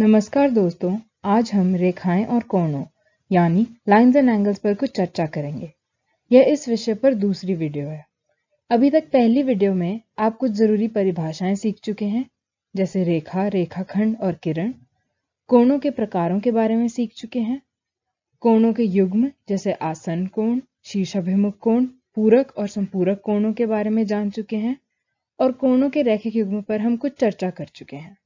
नमस्कार दोस्तों आज हम रेखाएं और कोणों यानी लाइंस एंड एंगल्स पर कुछ चर्चा करेंगे यह इस विषय पर दूसरी वीडियो है अभी तक पहली वीडियो में आप कुछ जरूरी परिभाषाएं सीख चुके हैं जैसे रेखा रेखाखंड और किरण कोणों के प्रकारों के बारे में सीख चुके हैं कोणों के युग्म जैसे आसन कोण शीर्षाभिमुख कोण पूरक और संपूरक कोणों के बारे में जान चुके हैं और कोणों के रैखिक युग्म पर हम कुछ चर्चा कर चुके हैं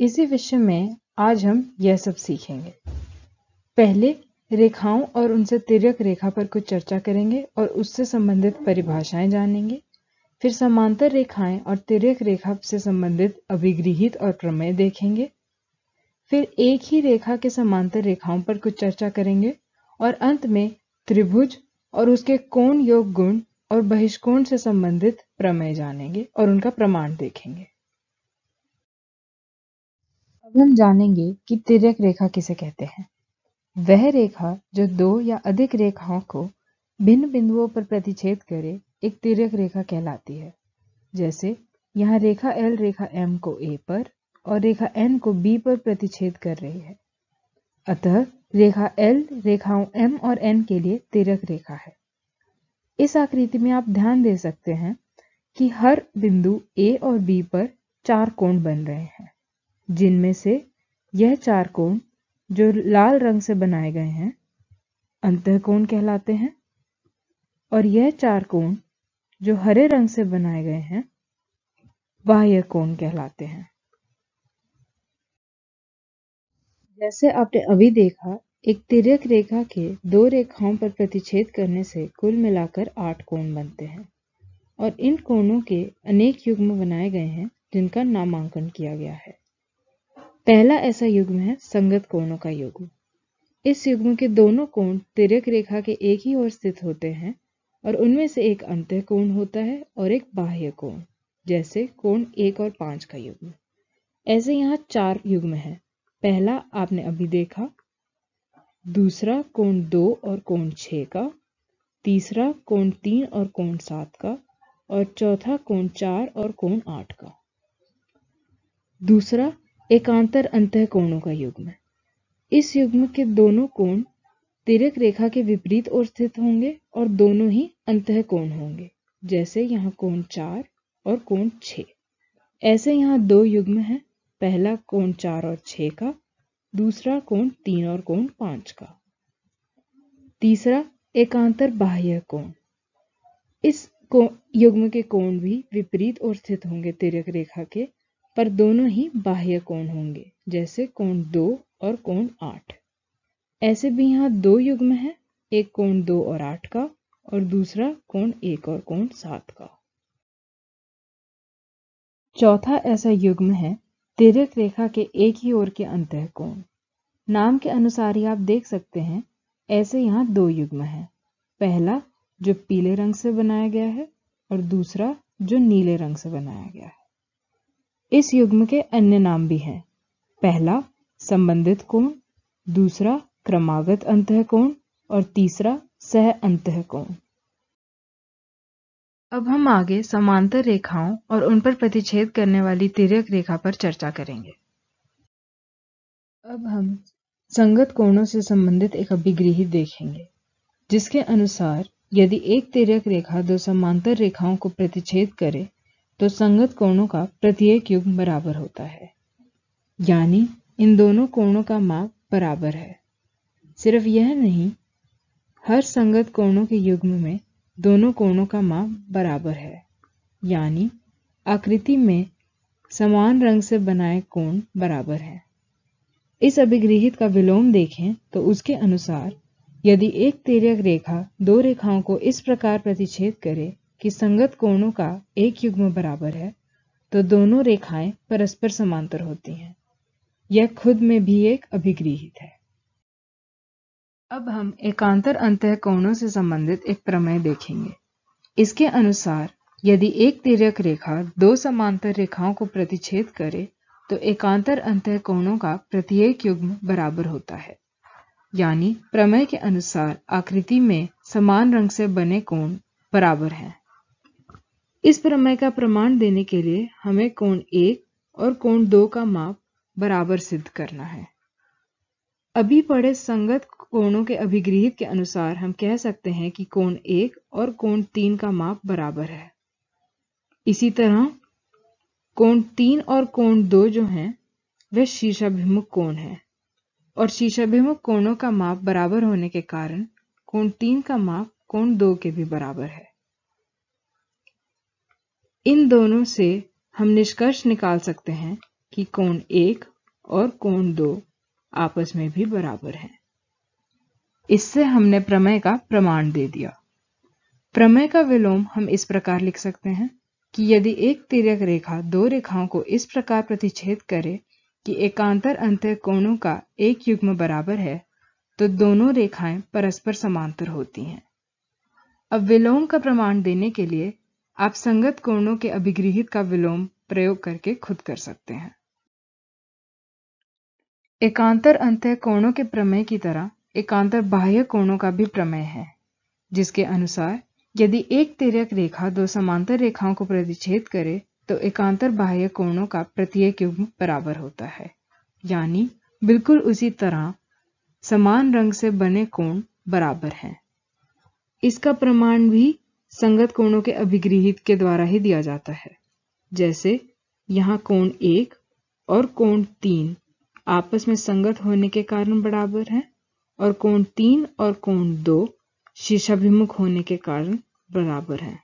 इसी विषय में आज हम यह सब सीखेंगे पहले रेखाओं और उनसे तिरक रेखा पर कुछ चर्चा करेंगे और उससे संबंधित परिभाषाएं जानेंगे फिर समांतर रेखाएं और तिरक रेखा से संबंधित अभिगृहित और प्रमेय देखेंगे फिर एक ही रेखा के समांतर रेखाओं पर कुछ चर्चा करेंगे और अंत में त्रिभुज और उसके कोण योग गुण और बहिष्कोण से संबंधित प्रमेय जानेंगे और उनका प्रमाण देखेंगे अब हम जानेंगे कि तिरक रेखा किसे कहते हैं वह रेखा जो दो या अधिक रेखाओं को भिन्न बिंदुओं पर प्रतिच्छेद करे एक तिरक रेखा कहलाती है जैसे यहाँ रेखा L रेखा M को A पर और रेखा N को B पर प्रतिच्छेद कर रही है अतः रेखा L रेखाओं M और N के लिए तिरक रेखा है इस आकृति में आप ध्यान दे सकते हैं कि हर बिंदु A और B पर चार कोण बन रहे हैं जिनमें से यह चार कोण जो लाल रंग से बनाए गए हैं अंत कोण कहलाते हैं और यह चार कोण जो हरे रंग से बनाए गए हैं बाह्य कोण कहलाते हैं जैसे आपने अभी देखा एक तिरक रेखा के दो रेखाओं पर प्रतिच्छेद करने से कुल मिलाकर आठ कोण बनते हैं और इन कोणों के अनेक युग्म बनाए गए हैं जिनका नामांकन किया गया है पहला ऐसा युग्म है संगत कोणों का युग्म इस युग्म के दोनों कोण तिरक रेखा के एक ही ओर स्थित होते हैं और उनमें से एक अंत कोण होता है और एक बाह्य कोण जैसे कोण एक और पांच का युग्म ऐसे यहाँ चार युग्म है पहला आपने अभी देखा दूसरा कोण दो और कोण छ का तीसरा कोण तीन और कोण सात का और चौथा कोण चार और कोण आठ का दूसरा एकांतर अंत कोणों का युग्म है इस युग्म के दोनों कोण तिरक रेखा के विपरीत ओर स्थित होंगे और दोनों ही अंत कोण होंगे जैसे यहाँ कोण चार और कोण छ ऐसे यहाँ दो युग्म हैं पहला कोण चार और छ का दूसरा कोण तीन और कोण पांच का तीसरा एकांतर बाह्य कोण इस को, युग्म के कोण भी विपरीत और स्थित होंगे तिरक रेखा के पर दोनों ही बाह्य कोण होंगे जैसे कोण दो और कोण आठ ऐसे भी यहाँ दो युग्म है एक कोण दो और आठ का और दूसरा कोण एक और कोण सात का चौथा ऐसा युग्म है तिरक रेखा के एक ही ओर के अंत कोण नाम के अनुसार ही आप देख सकते हैं ऐसे यहाँ दो युग्म है पहला जो पीले रंग से बनाया गया है और दूसरा जो नीले रंग से बनाया गया है इस युग्म के अन्य नाम भी हैं पहला संबंधित कोण दूसरा क्रमागत अंतःकोण और तीसरा सह अंतःकोण अब हम आगे समांतर रेखाओं और उन पर प्रतिच्छेद करने वाली तिरक रेखा पर चर्चा करेंगे अब हम संगत कोणों से संबंधित एक अभिगृहित देखेंगे जिसके अनुसार यदि एक तिरक रेखा दो समांतर रेखाओं को प्रतिच्छेद करे तो संगत कोणों का प्रत्येक युग्म बराबर होता है यानी इन दोनों कोणों का माप बराबर है सिर्फ यह नहीं हर संगत कोणों के युग्म में दोनों कोणों का माप बराबर है यानी आकृति में समान रंग से बनाए कोण बराबर है इस अभिगृहित का विलोम देखें तो उसके अनुसार यदि एक तिरक रेखा दो रेखाओं को इस प्रकार प्रतिच्छेद करे कि संगत कोणों का एक युग्म बराबर है तो दोनों रेखाएं परस्पर समांतर होती हैं यह खुद में भी एक अभिगृहित है अब हम एकांतर अंत कोणों से संबंधित एक प्रमेय देखेंगे इसके अनुसार यदि एक तिरक रेखा दो समांतर रेखाओं को प्रतिच्छेद करे तो एकांतर अंत कोणों का प्रत्येक युग्म बराबर होता है यानी प्रमेय के अनुसार आकृति में समान रंग से बने कोण बराबर हैं इस प्रमेय का प्रमाण देने के लिए हमें कोण एक और कोण दो का माप बराबर सिद्ध करना है अभी पढ़े संगत कोणों के अभिगृहित के अनुसार हम कह सकते हैं कि कोण एक और कोण तीन का माप बराबर है इसी तरह कोण तीन और कोण दो जो हैं वह शीर्षाभिमुख कोण है और शीर्षाभिमुख कोणों का माप बराबर होने के कारण कोण तीन का माप कोण दो के भी बराबर है इन दोनों से हम निष्कर्ष निकाल सकते हैं कि कोण एक और कोण दो आपस में भी बराबर हैं। इससे हमने प्रमेय का प्रमाण दे दिया प्रमेय का विलोम हम इस प्रकार लिख सकते हैं कि यदि एक तिरक रेखा दो रेखाओं को इस प्रकार प्रतिच्छेद करे कि एकांतर अंतर कोणों का एक युग्म बराबर है तो दोनों रेखाएं परस्पर समांतर होती हैं अब विलोम का प्रमाण देने के लिए आप संगत कोणों के अभिगृहित का विलोम प्रयोग करके खुद कर सकते हैं एकांतर अंत कोणों के प्रमेय की तरह एकांतर बाह्य कोणों का भी प्रमेय है जिसके अनुसार यदि एक तिरक रेखा दो समांतर रेखाओं को प्रतिच्छेद करे तो एकांतर बाह्य कोणों का प्रत्येक युग्म बराबर होता है यानी बिल्कुल उसी तरह समान रंग से बने कोण बराबर हैं इसका प्रमाण भी संगत कोणों के अभिगृहित के द्वारा ही दिया जाता है जैसे यहाँ कोण एक और कोण तीन आपस में संगत होने के कारण बराबर हैं और कोण तीन और कोण दो शीर्षाभिमुख होने के कारण बराबर हैं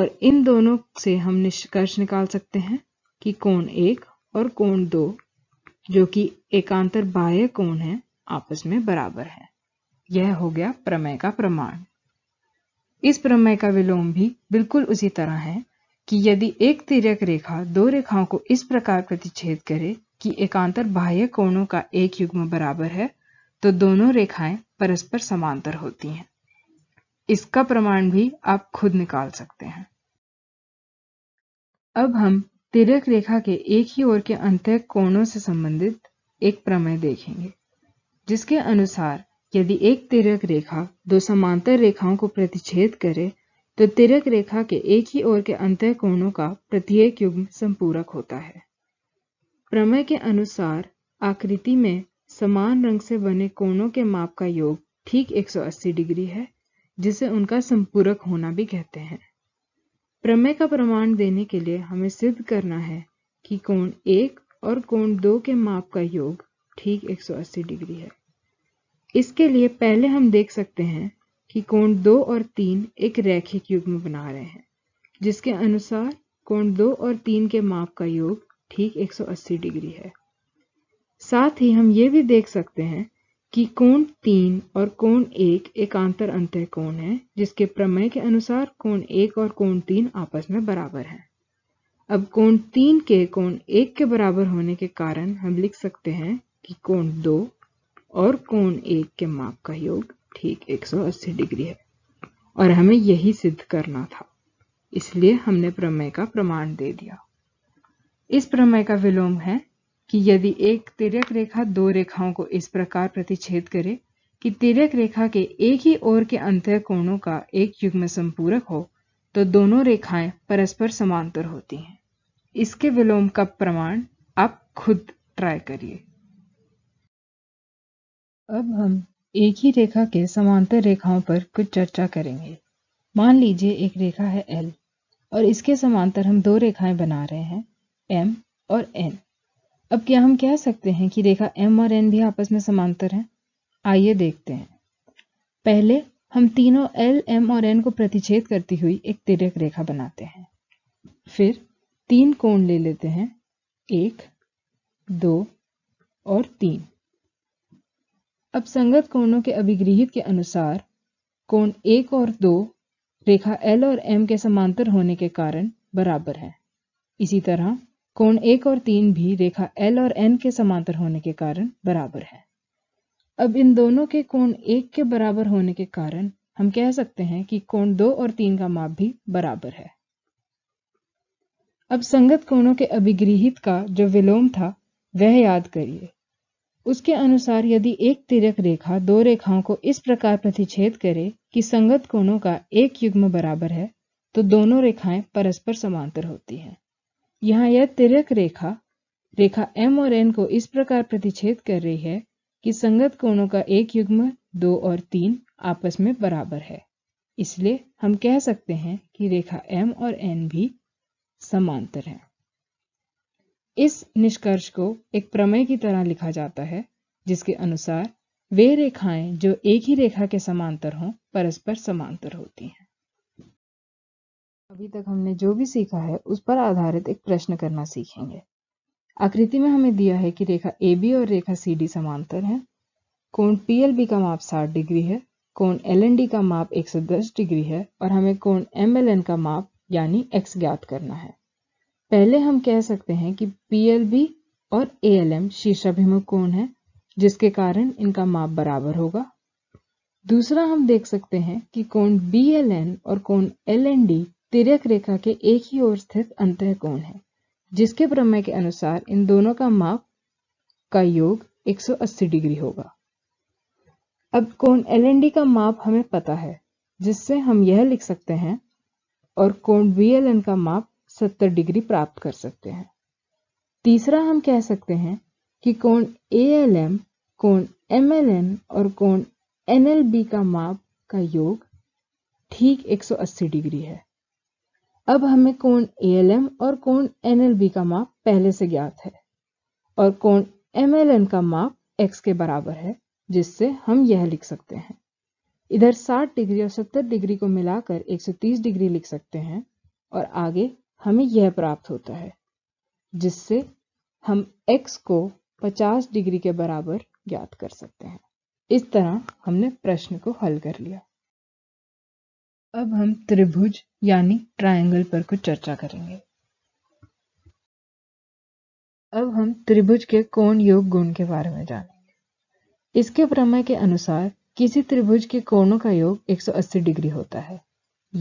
और इन दोनों से हम निष्कर्ष निकाल सकते हैं कि कोण एक और कोण दो जो कि एकांतर बाह्य कोण है आपस में बराबर है यह हो गया प्रमेय का प्रमाण इस प्रमेय का विलोम भी बिल्कुल उसी तरह है कि यदि एक तिरक रेखा दो रेखाओं को इस प्रकार प्रतिच्छेद करे कि एकांतर बाह्य कोणों का एक युग्म बराबर है तो दोनों रेखाएं परस्पर समांतर होती हैं इसका प्रमाण भी आप खुद निकाल सकते हैं अब हम तिरक रेखा के एक ही ओर के अंत कोणों से संबंधित एक प्रमेय देखेंगे जिसके अनुसार यदि एक तिरक रेखा दो समांतर रेखाओं को प्रतिच्छेद करे तो तिरक रेखा के एक ही ओर के अंतर कोणों का प्रत्येक युग्म संपूरक होता है प्रमेय के अनुसार आकृति में समान रंग से बने कोणों के माप का योग ठीक 180 डिग्री है जिसे उनका संपूरक होना भी कहते हैं प्रमेय का प्रमाण देने के लिए हमें सिद्ध करना है कि कोण एक और कोण दो के माप का योग ठीक 180 डिग्री है इसके लिए पहले हम देख सकते हैं कि कोण दो और तीन एक रैखिक युग्म बना रहे हैं जिसके अनुसार कोण दो और तीन के माप का योग ठीक 180 डिग्री है साथ ही हम ये भी देख सकते हैं कि कोण तीन और कोण एक एकांतर अंत कोण है जिसके प्रमेय के अनुसार कोण एक और कोण तीन आपस में बराबर हैं। अब कोण तीन के कोण एक के बराबर होने के कारण हम लिख सकते हैं कि कोण दो और कोण एक के माप का योग ठीक 180 डिग्री है और हमें यही सिद्ध करना था इसलिए हमने प्रमेय का प्रमाण दे दिया इस प्रमेय का विलोम है कि यदि एक तिरक रेखा दो रेखाओं को इस प्रकार प्रतिच्छेद करे कि तिरक रेखा के एक ही ओर के अंतर कोणों का एक युग्म संपूरक हो तो दोनों रेखाएं परस्पर समांतर होती हैं इसके विलोम का प्रमाण आप खुद ट्राई करिए अब हम एक ही रेखा के समांतर रेखाओं पर कुछ चर्चा करेंगे मान लीजिए एक रेखा है एल और इसके समांतर हम दो रेखाएं बना रहे हैं एम और एन अब क्या हम कह सकते हैं कि रेखा एम और एन भी आपस में समांतर हैं आइए देखते हैं पहले हम तीनों एल एम और एन को प्रतिच्छेद करती हुई एक तिरक रेखा बनाते हैं फिर तीन कोण ले लेते हैं एक दो और तीन अब संगत कोणों के अभिगृहित के अनुसार कोण एक और दो रेखा एल और एम के समांतर होने के कारण बराबर है इसी तरह कोण एक और तीन भी रेखा एल और एन के समांतर होने के कारण बराबर है अब इन दोनों के कोण एक के बराबर होने के कारण हम कह सकते हैं कि कोण दो और तीन का माप भी बराबर है अब संगत कोणों के अभिगृहित का जो विलोम था वह याद करिए उसके अनुसार यदि एक तिरक रेखा दो रेखाओं को इस प्रकार प्रतिच्छेद करे कि संगत कोणों का एक युग्म बराबर है तो दोनों रेखाएं परस्पर समांतर होती हैं यहाँ यह तिरक रेखा रेखा M और N को इस प्रकार प्रतिच्छेद कर रही है कि संगत कोणों का एक युग्म दो और तीन आपस में बराबर है इसलिए हम कह सकते हैं कि रेखा एम और एन भी समांतर है इस निष्कर्ष को एक प्रमेय की तरह लिखा जाता है जिसके अनुसार वे रेखाएं जो एक ही रेखा के समांतर हों परस्पर समांतर होती हैं अभी तक हमने जो भी सीखा है उस पर आधारित एक प्रश्न करना सीखेंगे आकृति में हमें दिया है कि रेखा ए बी और रेखा सी डी समांतर है कोण पी एल बी का माप 60 डिग्री है कोण एल एन डी का माप 110 डिग्री है और हमें कोण एम एल एन का माप यानी एक्स ज्ञात करना है पहले हम कह सकते हैं कि PLB और ALM शीर्षाभिमुख कोण है जिसके कारण इनका माप बराबर होगा दूसरा हम देख सकते हैं कि कोण BLN और कोण LND तिरक रेखा के एक ही ओर स्थित अंत कोण है जिसके प्रमेय के अनुसार इन दोनों का माप का योग 180 डिग्री होगा अब कोण LND का माप हमें पता है जिससे हम यह लिख सकते हैं और कोण BLN का माप सत्तर डिग्री प्राप्त कर सकते हैं तीसरा हम कह सकते हैं कि कोण ए कोण एम और कोण एन का माप का योग ठीक 180 डिग्री है अब हमें कोण ए और कोण एन का माप पहले से ज्ञात है और कोण एम एल का माप x के बराबर है जिससे हम यह लिख सकते हैं इधर 60 डिग्री और 70 डिग्री को मिलाकर 130 डिग्री लिख सकते हैं और आगे हमें यह प्राप्त होता है जिससे हम x को 50 डिग्री के बराबर ज्ञात कर सकते हैं इस तरह हमने प्रश्न को हल कर लिया अब हम त्रिभुज यानी ट्रायंगल पर कुछ चर्चा करेंगे अब हम त्रिभुज के कोण योग गुण के बारे में जानेंगे इसके प्रमेय के अनुसार किसी त्रिभुज के कोणों का योग 180 डिग्री होता है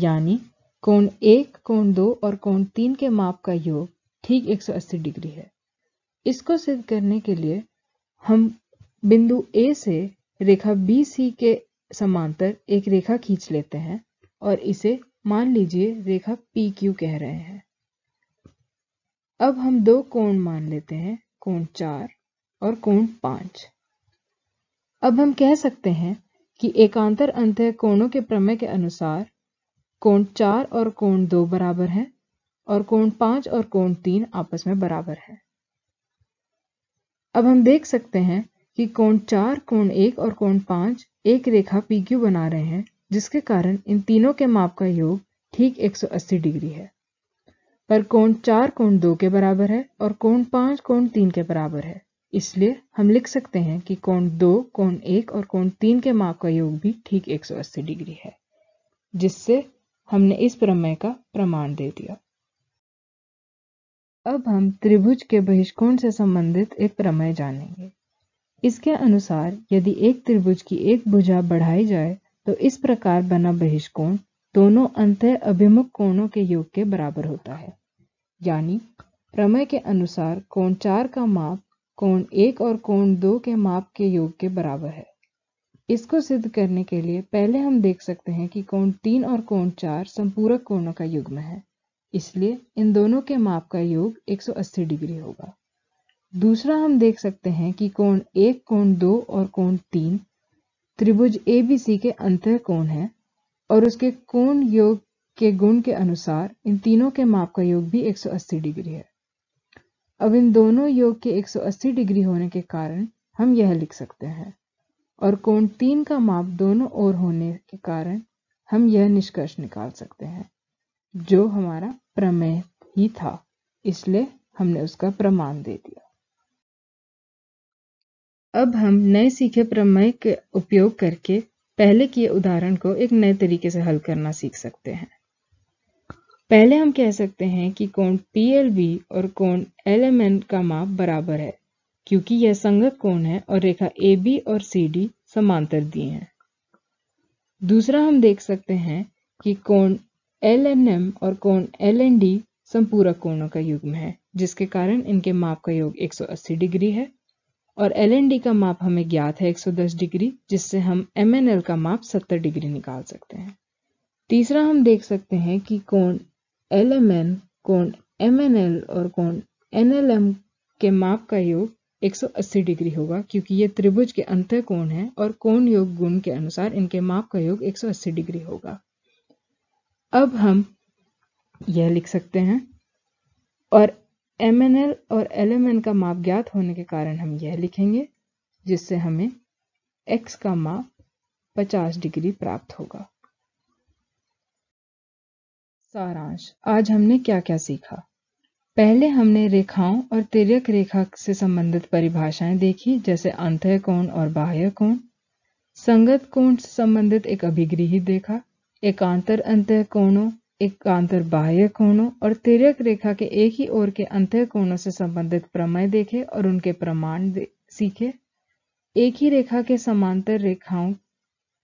यानी कोण एक कोण दो और कोण तीन के माप का योग ठीक 180 डिग्री है इसको सिद्ध करने के लिए हम बिंदु ए से रेखा बी सी के समांतर एक रेखा खींच लेते हैं और इसे मान लीजिए रेखा पी क्यू कह रहे हैं अब हम दो कोण मान लेते हैं कोण चार और कोण पांच अब हम कह सकते हैं कि एकांतर अंत कोणों के प्रमेय के अनुसार कोण चार और कोण दो बराबर है और कोण पांच और कोण तीन आपस में बराबर है अब हम देख सकते हैं कि कोण चार कोण एक और कोण पांच एक रेखा पी क्यू बना रहे हैं जिसके कारण इन तीनों के माप का योग ठीक 180 डिग्री है पर कोण चार कोण दो के बराबर है और कोण पांच कोण तीन के बराबर है इसलिए हम लिख सकते हैं कि कोण दो कोण एक और कोण तीन के माप का योग भी ठीक 180 डिग्री है जिससे हमने इस प्रमेय का प्रमाण दे दिया अब हम त्रिभुज के बहिष्कोण से संबंधित एक प्रमेय जानेंगे इसके अनुसार यदि एक त्रिभुज की एक भुजा बढ़ाई जाए तो इस प्रकार बना बहिष्कोण दोनों अंत अभिमुख कोणों के योग के बराबर होता है यानी प्रमेय के अनुसार कोण चार का माप कोण एक और कोण दो के माप के योग के बराबर है इसको सिद्ध करने के लिए पहले हम देख सकते हैं कि कोण तीन और कोण चार संपूरक कोणों का युग्म है इसलिए इन दोनों के माप का योग 180 डिग्री होगा दूसरा हम देख सकते हैं कि कोण एक कोण दो और कोण तीन त्रिभुज एबीसी के अंतर कोण है और उसके कोण योग के गुण के अनुसार इन तीनों के माप का योग भी 180 डिग्री है अब इन दोनों योग के 180 डिग्री होने के कारण हम यह लिख सकते हैं और कोण तीन का माप दोनों ओर होने के कारण हम यह निष्कर्ष निकाल सकते हैं जो हमारा प्रमेय ही था इसलिए हमने उसका प्रमाण दे दिया अब हम नए सीखे प्रमेय के उपयोग करके पहले किए उदाहरण को एक नए तरीके से हल करना सीख सकते हैं पहले हम कह सकते हैं कि कोण PLV और कोण LMN का माप बराबर है क्योंकि यह संगत कोण है और रेखा ए बी और सी डी समांतर दी हैं दूसरा हम देख सकते हैं कि कोण एल एन एम और कोण एल एन डी संपूरक कोणों का युग्म है जिसके कारण इनके माप का योग 180 डिग्री है और एल एन डी का माप हमें ज्ञात है 110 डिग्री जिससे हम एम एन एल का माप 70 डिग्री निकाल सकते हैं तीसरा हम देख सकते हैं कि कोण एल एम एन कोण एम एन एल और कोण एन एल एम के माप का योग 180 डिग्री होगा क्योंकि ये त्रिभुज के अंत कोण है और कोण योग गुण के अनुसार इनके माप का योग 180 डिग्री होगा अब हम यह लिख सकते हैं और एम और एल का माप ज्ञात होने के कारण हम यह लिखेंगे जिससे हमें x का माप 50 डिग्री प्राप्त होगा सारांश आज हमने क्या क्या सीखा पहले हमने रेखाओं और तिरक रेखा से संबंधित परिभाषाएं देखी जैसे अंतः कोण और बाह्य कोण संगत कोण से संबंधित एक अभिग्रही देखा एकांतर अंतः कोणों एकांतर बाह्य कोणों और तिरक रेखा के एक ही ओर के अंतः कोणों से संबंधित प्रमेय देखे और उनके प्रमाण सीखे एक ही रेखा के समांतर रेखाओं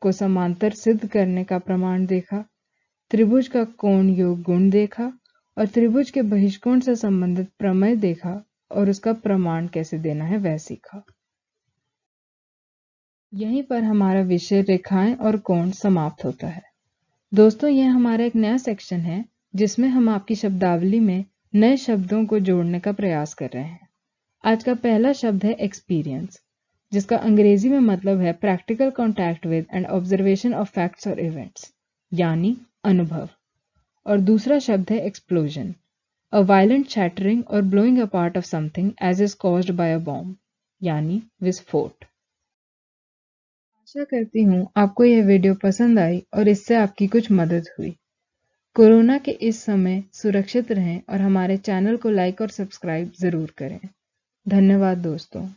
को समांतर सिद्ध करने का प्रमाण देखा त्रिभुज का कोण योग गुण देखा और त्रिभुज के बहिष्कोण से संबंधित प्रमेय देखा और उसका प्रमाण कैसे देना है वह सीखा यहीं पर हमारा विषय रेखाएं और कोण समाप्त होता है दोस्तों यह हमारा एक नया सेक्शन है जिसमें हम आपकी शब्दावली में नए शब्दों को जोड़ने का प्रयास कर रहे हैं आज का पहला शब्द है एक्सपीरियंस जिसका अंग्रेजी में मतलब है practical contact with and observation of facts और इवेंट्स यानी अनुभव और दूसरा शब्द है एक्सप्लोजन अ वायलेंट शैटरिंग और blowing a part of something as is caused by a bomb यानी विस्फोट आशा करती हूँ आपको यह वीडियो पसंद आई और इससे आपकी कुछ मदद हुई कोरोना के इस समय सुरक्षित रहें और हमारे चैनल को लाइक और सब्सक्राइब ज़रूर करें धन्यवाद दोस्तों